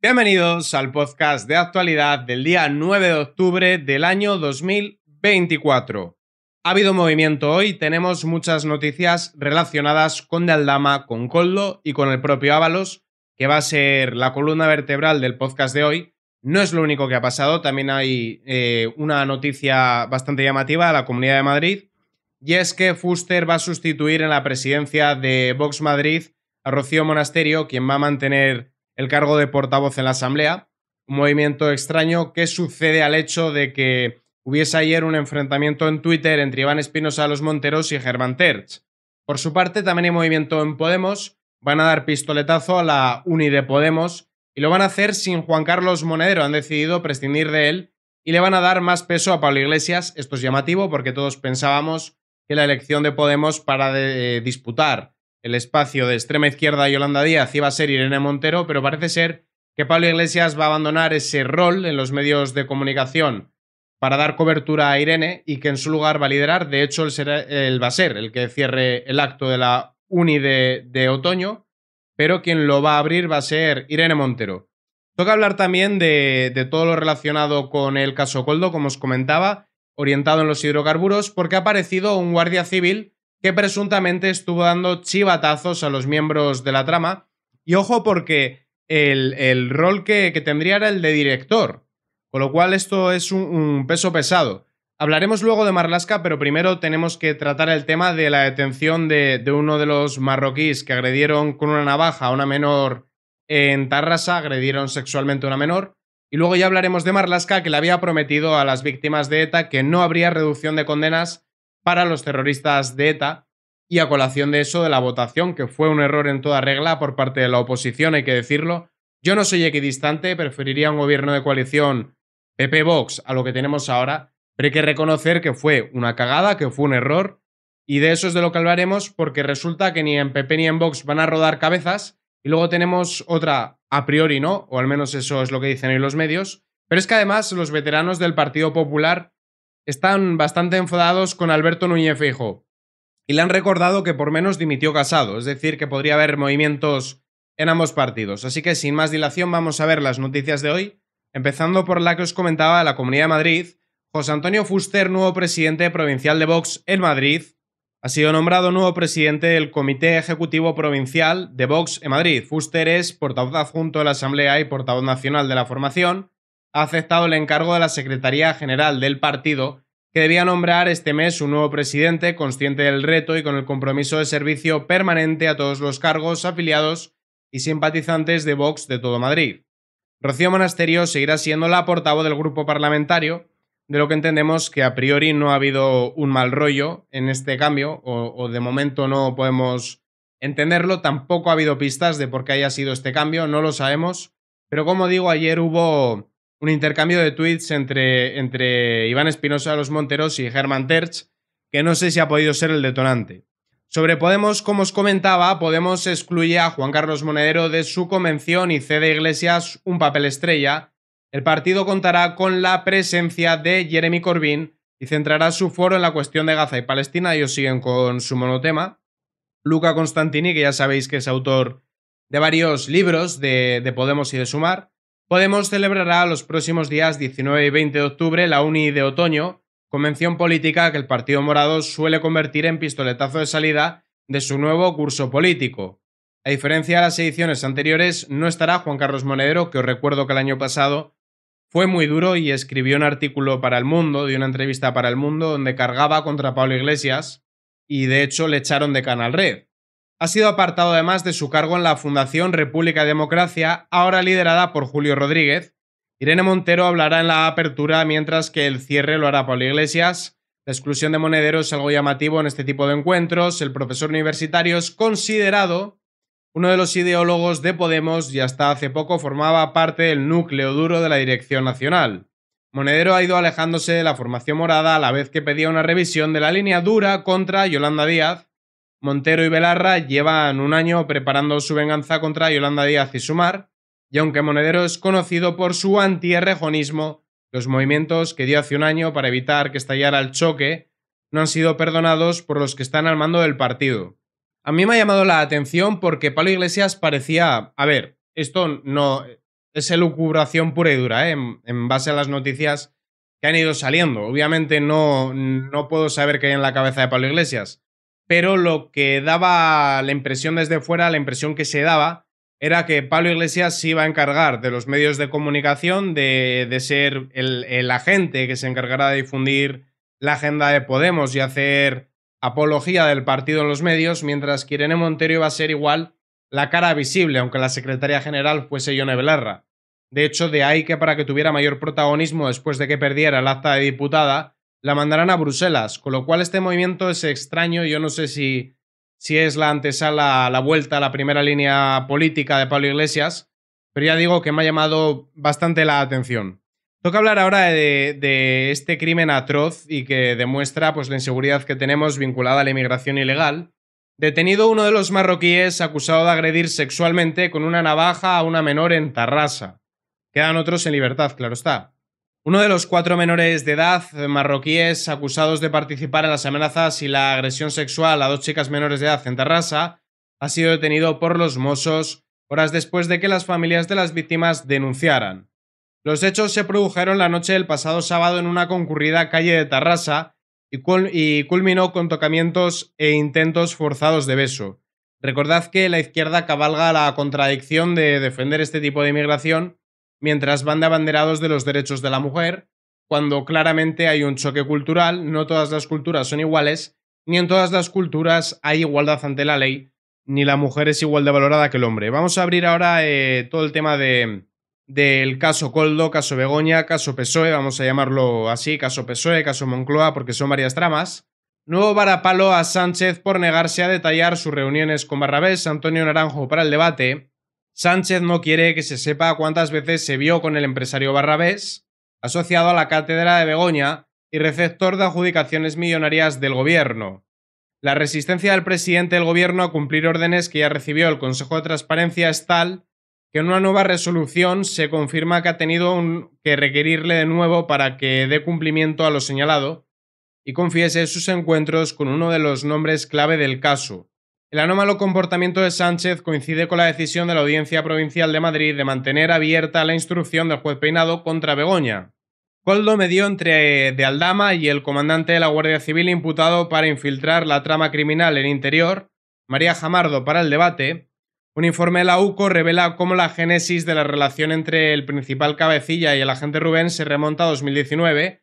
Bienvenidos al podcast de actualidad del día 9 de octubre del año 2024. Ha habido movimiento hoy, tenemos muchas noticias relacionadas con De con Coldo y con el propio Ábalos, que va a ser la columna vertebral del podcast de hoy. No es lo único que ha pasado, también hay eh, una noticia bastante llamativa a la Comunidad de Madrid, y es que Fuster va a sustituir en la presidencia de Vox Madrid a Rocío Monasterio, quien va a mantener el cargo de portavoz en la Asamblea, un movimiento extraño que sucede al hecho de que hubiese ayer un enfrentamiento en Twitter entre Iván Espinosa de los Monteros y Germán Terch. Por su parte, también hay movimiento en Podemos, van a dar pistoletazo a la Uni de Podemos y lo van a hacer sin Juan Carlos Monedero, han decidido prescindir de él y le van a dar más peso a Pablo Iglesias. Esto es llamativo porque todos pensábamos que la elección de Podemos para eh, disputar el espacio de extrema izquierda Yolanda Díaz iba a ser Irene Montero, pero parece ser que Pablo Iglesias va a abandonar ese rol en los medios de comunicación para dar cobertura a Irene y que en su lugar va a liderar. De hecho, él, va a ser el que cierre el acto de la Uni de, otoño, pero quien lo va a abrir va a ser Irene Montero. Toca hablar también de, de todo lo relacionado con el caso Coldo, como os comentaba, orientado en los hidrocarburos, porque ha aparecido un guardia civil que presuntamente estuvo dando chivatazos a los miembros de la trama. Y ojo porque el, rol que, tendría era el de director, con lo cual esto es un, peso pesado. Hablaremos luego de Marlaska, pero primero tenemos que tratar el tema de la detención de, de, uno de los marroquíes que agredieron con una navaja a una menor en Tarrasa, agredieron sexualmente a una menor. Y luego ya hablaremos de Marlaska, que le había prometido a las víctimas de ETA que no habría reducción de condenas para los terroristas de ETA y a colación de eso de la votación, que fue un error en toda regla por parte de la oposición, hay que decirlo. Yo no soy equidistante, preferiría un gobierno de coalición PP-Vox a lo que tenemos ahora, pero hay que reconocer que fue una cagada, que fue un error, y de eso es de lo que hablaremos, porque resulta que ni en PP ni en Vox van a rodar cabezas, y luego tenemos otra a priori, ¿no? O al menos eso es lo que dicen hoy los medios, pero es que además los veteranos del Partido Popular están bastante enfadados con Alberto Núñez Fijo y le han recordado que por menos dimitió Casado, es decir, que podría haber movimientos en ambos partidos. Así que sin más dilación vamos a ver las noticias de hoy, empezando por la que os comentaba la Comunidad de Madrid. José Antonio Fuster, nuevo presidente provincial de Vox en Madrid, ha sido nombrado nuevo presidente del Comité Ejecutivo Provincial de Vox en Madrid. Fuster es portavoz adjunto de la Asamblea y portavoz nacional de la formación ha aceptado el encargo de la Secretaría General del partido, que debía nombrar este mes un nuevo presidente, consciente del reto y con el compromiso de servicio permanente a todos los cargos, afiliados y simpatizantes de Vox de todo Madrid. Rocío Monasterio seguirá siendo la portavoz del grupo parlamentario, de lo que entendemos que a priori no ha habido un mal rollo en este cambio, o, o de momento no podemos entenderlo, tampoco ha habido pistas de por qué haya sido este cambio, no lo sabemos, pero como digo, ayer hubo un intercambio de tweets entre, entre Iván Espinosa de los Monteros y Germán Terch, que no sé si ha podido ser el detonante. Sobre Podemos, como os comentaba, Podemos excluye a Juan Carlos Monedero de su convención y cede a Iglesias un papel estrella. El partido contará con la presencia de Jeremy Corbyn y centrará su foro en la cuestión de Gaza y Palestina. Ellos siguen con su monotema. Luca Constantini, que ya sabéis que es autor de varios libros de, de Podemos y de Sumar, Podemos celebrará los próximos días 19 y 20 de octubre la UNI de otoño, convención política que el Partido Morado suele convertir en pistoletazo de salida de su nuevo curso político. A diferencia de las ediciones anteriores, no estará Juan Carlos Monedero, que os recuerdo que el año pasado fue muy duro y escribió un artículo para El Mundo, de una entrevista para El Mundo, donde cargaba contra Pablo Iglesias y de hecho le echaron de Canal Red ha sido apartado además de su cargo en la Fundación República Democracia, ahora liderada por Julio Rodríguez. Irene Montero hablará en la apertura, mientras que el cierre lo hará Pablo Iglesias. La exclusión de Monedero es algo llamativo en este tipo de encuentros. El profesor universitario es considerado uno de los ideólogos de Podemos y hasta hace poco formaba parte del núcleo duro de la dirección nacional. Monedero ha ido alejándose de la formación morada a la vez que pedía una revisión de la línea dura contra Yolanda Díaz Montero y Belarra llevan un año preparando su venganza contra Yolanda Díaz y Sumar, y aunque Monedero es conocido por su anti los movimientos que dio hace un año para evitar que estallara el choque no han sido perdonados por los que están al mando del partido. A mí me ha llamado la atención porque Pablo Iglesias parecía... A ver, esto no... Es elucubración pura y dura, ¿eh? en, base a las noticias que han ido saliendo. Obviamente no, no puedo saber qué hay en la cabeza de Pablo Iglesias pero lo que daba la impresión desde fuera, la impresión que se daba, era que Pablo Iglesias se iba a encargar de los medios de comunicación, de, ser el, agente que se encargará de difundir la agenda de Podemos y hacer apología del partido en los medios, mientras que Irene Montero iba a ser igual la cara visible, aunque la secretaria general fuese Yone Belarra. De hecho, de ahí que para que tuviera mayor protagonismo después de que perdiera el acta de diputada, la mandarán a Bruselas, con lo cual este movimiento es extraño. Yo no sé si, si es la antesala, la vuelta a la primera línea política de Pablo Iglesias, pero ya digo que me ha llamado bastante la atención. Toca hablar ahora de, de este crimen atroz y que demuestra pues, la inseguridad que tenemos vinculada a la inmigración ilegal. Detenido uno de los marroquíes acusado de agredir sexualmente con una navaja a una menor en Tarrasa. Quedan otros en libertad, claro está. Uno de los cuatro menores de edad eh, marroquíes acusados de participar en las amenazas y la agresión sexual a dos chicas menores de edad en Tarrasa ha sido detenido por los Mossos horas después de que las familias de las víctimas denunciaran. Los hechos se produjeron la noche del pasado sábado en una concurrida calle de Tarrasa y culminó con tocamientos e intentos forzados de beso. Recordad que la izquierda cabalga la contradicción de defender este tipo de inmigración mientras van de abanderados de los derechos de la mujer, cuando claramente hay un choque cultural, no todas las culturas son iguales, ni en todas las culturas hay igualdad ante la ley, ni la mujer es igual de valorada que el hombre. Vamos a abrir ahora eh, todo el tema de, del caso Coldo, caso Begoña, caso PSOE, vamos a llamarlo así, caso PSOE, caso Moncloa, porque son varias tramas. Nuevo varapalo a Sánchez por negarse a detallar sus reuniones con Barrabés, Antonio Naranjo para el debate Sánchez no quiere que se sepa cuántas veces se vio con el empresario Barrabés, asociado a la cátedra de Begoña y receptor de adjudicaciones millonarias del gobierno. La resistencia del presidente del gobierno a cumplir órdenes que ya recibió el Consejo de Transparencia es tal que en una nueva resolución se confirma que ha tenido que requerirle de nuevo para que dé cumplimiento a lo señalado y confiese sus encuentros con uno de los nombres clave del caso, el anómalo comportamiento de Sánchez coincide con la decisión de la Audiencia Provincial de Madrid de mantener abierta la instrucción del juez Peinado contra Begoña. Coldo medió entre eh, de Aldama y el comandante de la Guardia Civil imputado para infiltrar la trama criminal en interior, María Jamardo para el debate. Un informe de la UCO revela cómo la génesis de la relación entre el principal cabecilla y el agente Rubén se remonta a 2019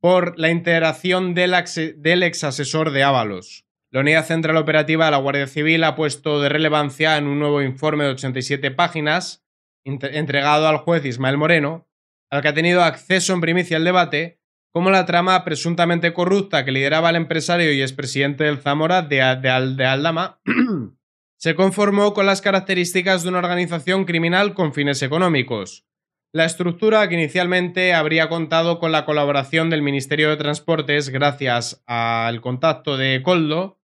por la interacción del, ex asesor de Ábalos. La Unidad Central Operativa de la Guardia Civil ha puesto de relevancia en un nuevo informe de 87 páginas entregado al juez Ismael Moreno, al que ha tenido acceso en primicia el debate, como la trama presuntamente corrupta que lideraba el empresario y expresidente del Zamora de Aldama se conformó con las características de una organización criminal con fines económicos, la estructura que inicialmente habría contado con la colaboración del Ministerio de Transportes gracias al contacto de Coldo,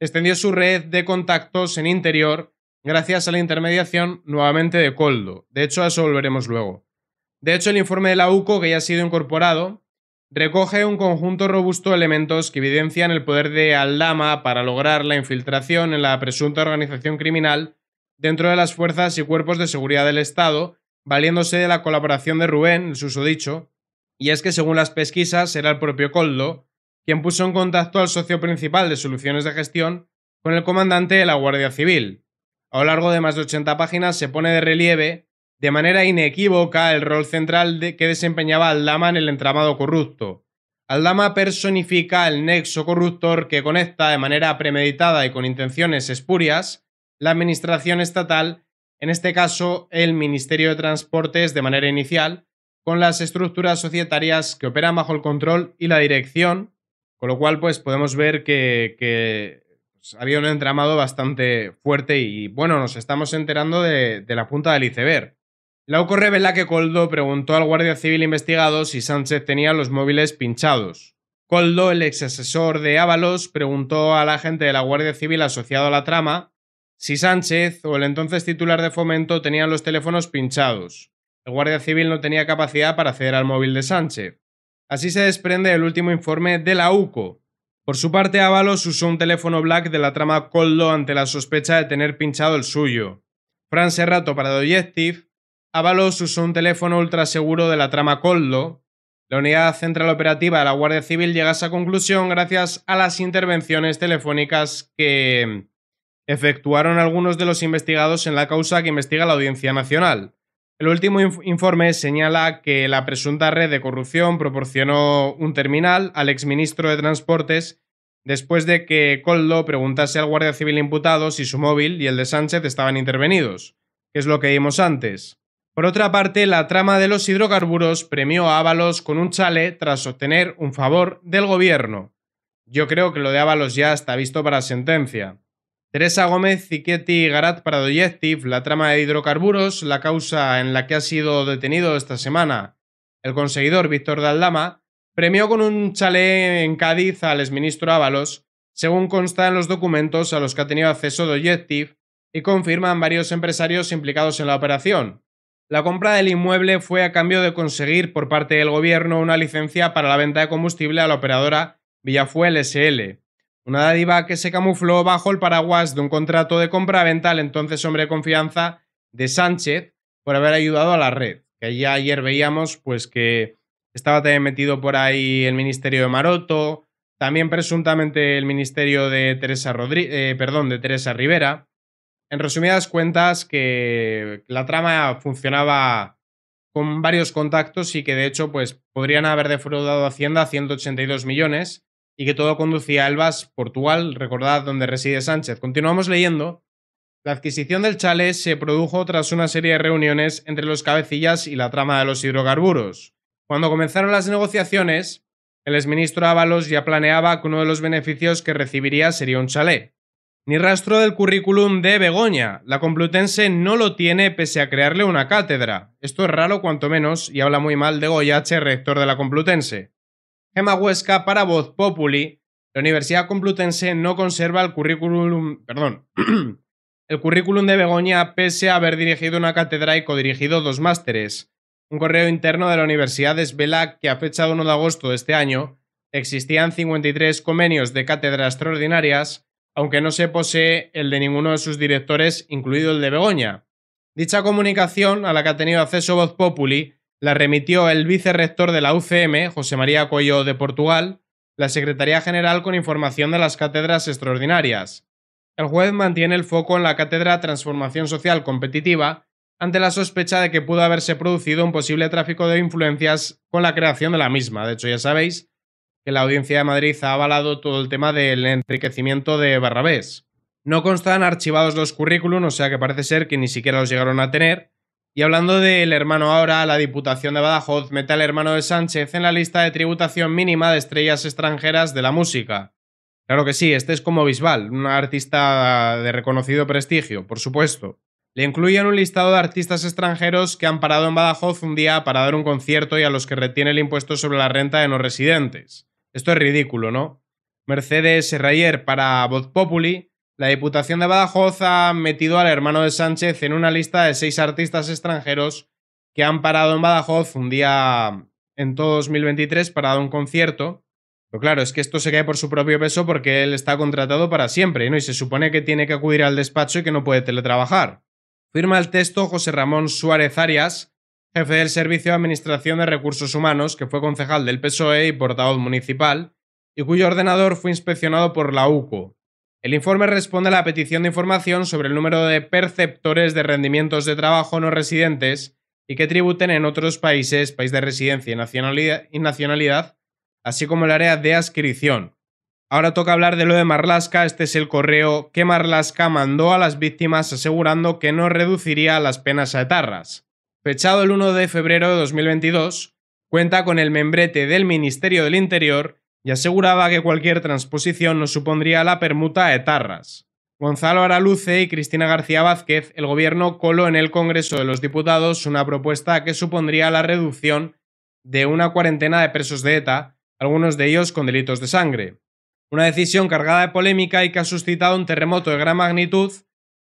extendió su red de contactos en interior gracias a la intermediación nuevamente de Coldo. De hecho, a eso volveremos luego. De hecho, el informe de la UCO, que ya ha sido incorporado, recoge un conjunto robusto de elementos que evidencian el poder de Aldama para lograr la infiltración en la presunta organización criminal dentro de las fuerzas y cuerpos de seguridad del Estado valiéndose de la colaboración de Rubén, el dicho, y es que según las pesquisas era el propio Coldo quien puso en contacto al socio principal de Soluciones de Gestión con el comandante de la Guardia Civil. A lo largo de más de 80 páginas se pone de relieve de manera inequívoca el rol central que desempeñaba Aldama en el entramado corrupto. Aldama personifica el nexo corruptor que conecta de manera premeditada y con intenciones espurias la administración estatal en este caso el Ministerio de Transportes de manera inicial, con las estructuras societarias que operan bajo el control y la dirección, con lo cual pues podemos ver que, pues, había un entramado bastante fuerte y bueno, nos estamos enterando de, la punta del iceberg. La Ocorre revela que Coldo preguntó al guardia civil investigado si Sánchez tenía los móviles pinchados. Coldo, el ex asesor de Ábalos, preguntó al agente de la Guardia Civil asociado a la trama si Sánchez o el entonces titular de fomento tenían los teléfonos pinchados. El Guardia Civil no tenía capacidad para acceder al móvil de Sánchez. Así se desprende el último informe de la UCO. Por su parte, Ábalos usó un teléfono black de la trama Coldo ante la sospecha de tener pinchado el suyo. Fran Serrato para The usó un teléfono ultraseguro de la trama Coldo. La Unidad Central Operativa de la Guardia Civil llega a esa conclusión gracias a las intervenciones telefónicas que efectuaron algunos de los investigados en la causa que investiga la Audiencia Nacional. El último informe señala que la presunta red de corrupción proporcionó un terminal al exministro de Transportes después de que Coldo preguntase al Guardia Civil imputado si su móvil y el de Sánchez estaban intervenidos, que es lo que vimos antes. Por otra parte, la trama de los hidrocarburos premió a Ábalos con un chale tras obtener un favor del gobierno. Yo creo que lo de Ábalos ya está visto para sentencia. Teresa Gómez, y Garat para doyective la trama de hidrocarburos, la causa en la que ha sido detenido esta semana. El conseguidor Víctor Daldama premió con un chalé en Cádiz al exministro Ábalos, según consta en los documentos a los que ha tenido acceso doyective y confirman varios empresarios implicados en la operación. La compra del inmueble fue a cambio de conseguir por parte del gobierno una licencia para la venta de combustible a la operadora Villafuel SL. Una dádiva que se camufló bajo el paraguas de un contrato de compra-venta al entonces hombre de confianza de Sánchez por haber ayudado a la red. Que ya ayer veíamos pues que estaba también metido por ahí el Ministerio de Maroto, también presuntamente el Ministerio de Teresa, Rodríguez, eh, perdón, de Teresa Rivera. En resumidas cuentas, que la trama funcionaba con varios contactos y que de hecho pues, podrían haber defraudado a Hacienda 182 millones y que todo conducía a Elbas, Portugal, recordad donde reside Sánchez. Continuamos leyendo. La adquisición del chale se produjo tras una serie de reuniones entre los cabecillas y la trama de los hidrocarburos. Cuando comenzaron las negociaciones, el exministro Ábalos ya planeaba que uno de los beneficios que recibiría sería un chalé. Ni rastro del currículum de Begoña. La Complutense no lo tiene pese a crearle una cátedra. Esto es raro cuanto menos y habla muy mal de Goyache, rector de la Complutense. Huesca para Voz Populi, la Universidad Complutense no conserva el currículum, perdón, el currículum de Begoña pese a haber dirigido una cátedra y codirigido dos másteres. Un correo interno de la universidad desvela que a fecha 1 de agosto de este año existían 53 convenios de cátedras extraordinarias, aunque no se posee el de ninguno de sus directores, incluido el de Begoña. Dicha comunicación, a la que ha tenido acceso Voz Populi, la remitió el vicerrector de la UCM, José María Coello de Portugal, la Secretaría General con información de las cátedras extraordinarias. El juez mantiene el foco en la cátedra Transformación Social Competitiva ante la sospecha de que pudo haberse producido un posible tráfico de influencias con la creación de la misma. De hecho, ya sabéis que la Audiencia de Madrid ha avalado todo el tema del enriquecimiento de Barrabés. No constan archivados los currículum, o sea que parece ser que ni siquiera los llegaron a tener, y hablando del hermano ahora, la Diputación de Badajoz mete al hermano de Sánchez en la lista de tributación mínima de estrellas extranjeras de la música. Claro que sí, este es como Bisbal, un artista de reconocido prestigio, por supuesto. Le incluyen un listado de artistas extranjeros que han parado en Badajoz un día para dar un concierto y a los que retiene el impuesto sobre la renta de no residentes. Esto es ridículo, ¿no? Mercedes Serrayer para Voz Populi la Diputación de Badajoz ha metido al hermano de Sánchez en una lista de seis artistas extranjeros que han parado en Badajoz un día en todo 2023 para dar un concierto. Pero claro, es que esto se cae por su propio peso porque él está contratado para siempre, ¿no? Y se supone que tiene que acudir al despacho y que no puede teletrabajar. Firma el texto José Ramón Suárez Arias, jefe del Servicio de Administración de Recursos Humanos, que fue concejal del PSOE y portavoz municipal, y cuyo ordenador fue inspeccionado por la UCO, el informe responde a la petición de información sobre el número de perceptores de rendimientos de trabajo no residentes y que tributen en otros países, país de residencia y nacionalidad, así como el área de adscripción. Ahora toca hablar de lo de Marlaska, este es el correo que Marlaska mandó a las víctimas asegurando que no reduciría las penas a etarras. Fechado el 1 de febrero de 2022, cuenta con el membrete del Ministerio del Interior y aseguraba que cualquier transposición nos supondría la permuta a etarras. Gonzalo Araluce y Cristina García Vázquez, el gobierno coló en el Congreso de los Diputados una propuesta que supondría la reducción de una cuarentena de presos de ETA, algunos de ellos con delitos de sangre. Una decisión cargada de polémica y que ha suscitado un terremoto de gran magnitud,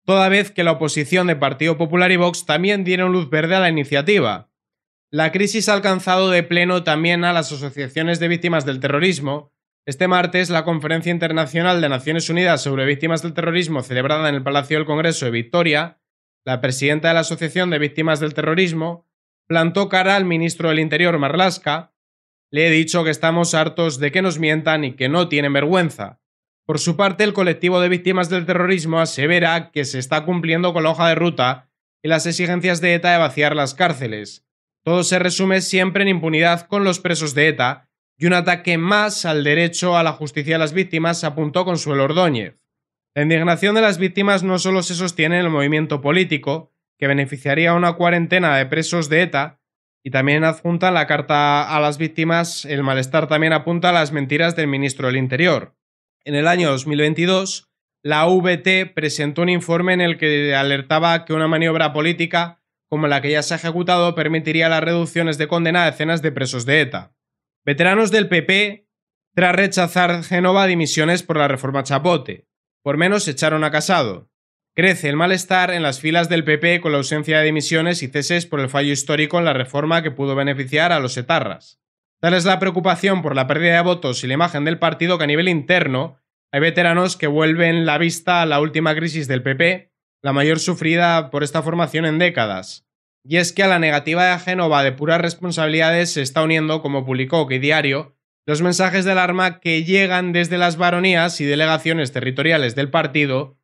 toda vez que la oposición de Partido Popular y Vox también dieron luz verde a la iniciativa. La crisis ha alcanzado de pleno también a las asociaciones de víctimas del terrorismo. Este martes, la Conferencia Internacional de Naciones Unidas sobre Víctimas del Terrorismo, celebrada en el Palacio del Congreso de Victoria, la presidenta de la Asociación de Víctimas del Terrorismo, plantó cara al ministro del Interior, Marlaska. Le he dicho que estamos hartos de que nos mientan y que no tienen vergüenza. Por su parte, el colectivo de víctimas del terrorismo asevera que se está cumpliendo con la hoja de ruta y las exigencias de ETA de vaciar las cárceles. Todo se resume siempre en impunidad con los presos de ETA y un ataque más al derecho a la justicia de las víctimas, apuntó Consuelo Ordóñez. La indignación de las víctimas no solo se sostiene en el movimiento político, que beneficiaría a una cuarentena de presos de ETA, y también adjunta en la carta a las víctimas, el malestar también apunta a las mentiras del ministro del Interior. En el año 2022, la VT presentó un informe en el que alertaba que una maniobra política como la que ya se ha ejecutado, permitiría las reducciones de condena a decenas de presos de ETA. Veteranos del PP, tras rechazar Genova dimisiones por la reforma Chapote, por menos echaron a Casado. Crece el malestar en las filas del PP con la ausencia de dimisiones y ceses por el fallo histórico en la reforma que pudo beneficiar a los etarras. Tal es la preocupación por la pérdida de votos y la imagen del partido que a nivel interno hay veteranos que vuelven la vista a la última crisis del PP la mayor sufrida por esta formación en décadas. Y es que a la negativa de Génova de puras responsabilidades se está uniendo, como publicó que Diario, los mensajes de alarma que llegan desde las baronías y delegaciones territoriales del partido,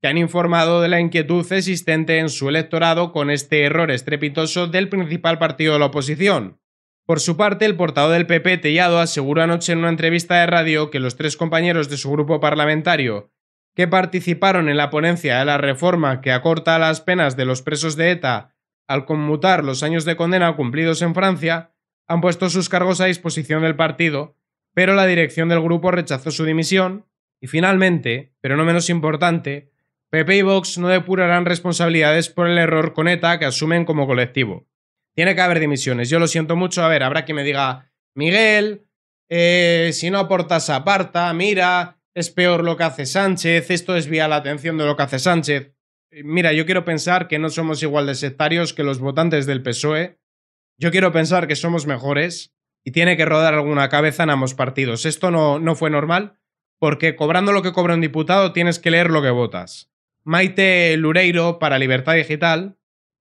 que han informado de la inquietud existente en su electorado con este error estrepitoso del principal partido de la oposición. Por su parte, el portavoz del PP, Tellado, aseguró anoche en una entrevista de radio que los tres compañeros de su grupo parlamentario que participaron en la ponencia de la reforma que acorta las penas de los presos de ETA al conmutar los años de condena cumplidos en Francia, han puesto sus cargos a disposición del partido, pero la dirección del grupo rechazó su dimisión y finalmente, pero no menos importante, Pepe y Vox no depurarán responsabilidades por el error con ETA que asumen como colectivo. Tiene que haber dimisiones, yo lo siento mucho, a ver, habrá que me diga, Miguel, eh, si no aportas aparta, mira, es peor lo que hace Sánchez, esto desvía la atención de lo que hace Sánchez. Eh, mira, yo quiero pensar que no somos igual de sectarios que los votantes del PSOE. Yo quiero pensar que somos mejores y tiene que rodar alguna cabeza en ambos partidos. Esto no, no fue normal porque cobrando lo que cobra un diputado tienes que leer lo que votas. Maite Lureiro para Libertad Digital.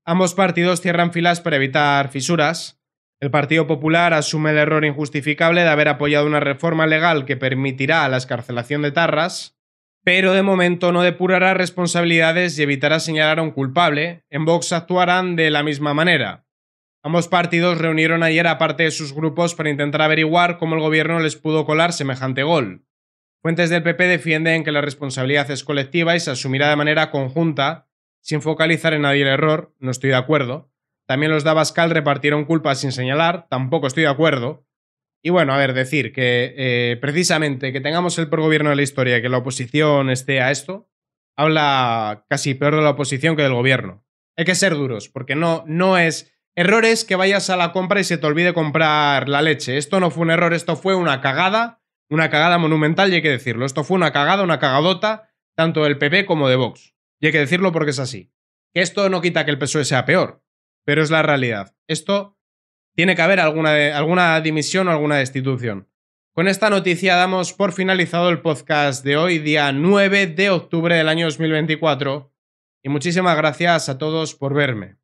Ambos partidos cierran filas para evitar fisuras. El Partido Popular asume el error injustificable de haber apoyado una reforma legal que permitirá la escarcelación de Tarras, pero de momento no depurará responsabilidades y evitará señalar a un culpable. En Vox actuarán de la misma manera. Ambos partidos reunieron ayer a parte de sus grupos para intentar averiguar cómo el gobierno les pudo colar semejante gol. Fuentes del PP defienden que la responsabilidad es colectiva y se asumirá de manera conjunta, sin focalizar en nadie el error, no estoy de acuerdo, también los de repartieron culpas sin señalar, tampoco estoy de acuerdo. Y bueno, a ver, decir que eh, precisamente que tengamos el gobierno de la historia, que la oposición esté a esto, habla casi peor de la oposición que del gobierno. Hay que ser duros, porque no, no es... Errores que vayas a la compra y se te olvide comprar la leche. Esto no fue un error, esto fue una cagada, una cagada monumental y hay que decirlo. Esto fue una cagada, una cagadota, tanto del PP como de Vox. Y hay que decirlo porque es así. Que esto no quita que el PSOE sea peor pero es la realidad. Esto tiene que haber alguna, alguna dimisión o alguna destitución. Con esta noticia damos por finalizado el podcast de hoy, día 9 de octubre del año 2024. Y muchísimas gracias a todos por verme.